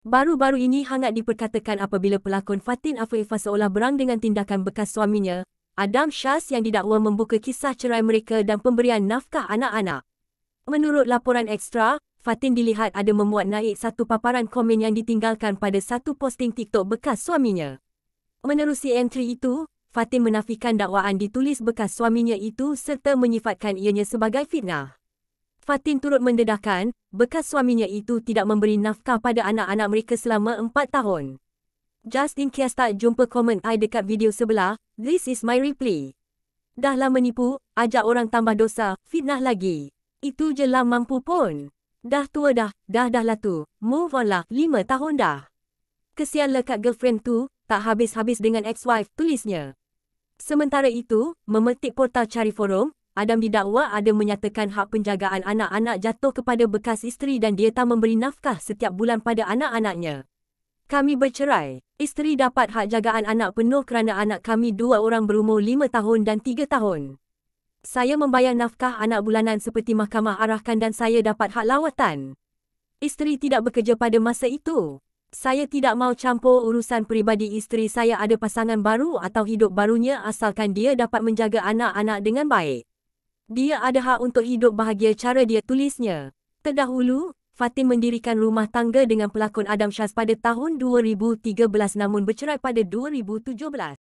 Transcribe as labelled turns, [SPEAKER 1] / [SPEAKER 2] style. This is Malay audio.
[SPEAKER 1] Baru-baru ini hangat diperkatakan apabila pelakon Fatin Afifah seolah berang dengan tindakan bekas suaminya, Adam Shaz yang didakwa membuka kisah cerai mereka dan pemberian nafkah anak-anak. Menurut laporan ekstra, Fatin dilihat ada memuat naik satu paparan komen yang ditinggalkan pada satu posting TikTok bekas suaminya. Menerusi entry itu, Fatin menafikan dakwaan ditulis bekas suaminya itu serta menyifatkan ianya sebagai fitnah. Fatin turut mendedahkan, bekas suaminya itu tidak memberi nafkah pada anak-anak mereka selama empat tahun. Justin tak jumpa komen I dekat video sebelah, this is my reply. Dahlah menipu, ajak orang tambah dosa, fitnah lagi. Itu je lah mampu pun. Dah tua dah, dah dah lah tu, move on lah, Lima tahun dah. Kesian lekat girlfriend tu, tak habis-habis dengan ex-wife, tulisnya. Sementara itu, memetik portal cari forum, Adam didakwa ada menyatakan hak penjagaan anak-anak jatuh kepada bekas isteri dan dia tak memberi nafkah setiap bulan pada anak-anaknya. Kami bercerai. Isteri dapat hak jagaan anak penuh kerana anak kami dua orang berumur lima tahun dan tiga tahun. Saya membayar nafkah anak bulanan seperti mahkamah arahkan dan saya dapat hak lawatan. Isteri tidak bekerja pada masa itu. Saya tidak mahu campur urusan peribadi isteri saya ada pasangan baru atau hidup barunya asalkan dia dapat menjaga anak-anak dengan baik. Dia ada hak untuk hidup bahagia cara dia tulisnya. Terdahulu, Fatim mendirikan rumah tangga dengan pelakon Adam Shaz pada tahun 2013 namun bercerai pada 2017.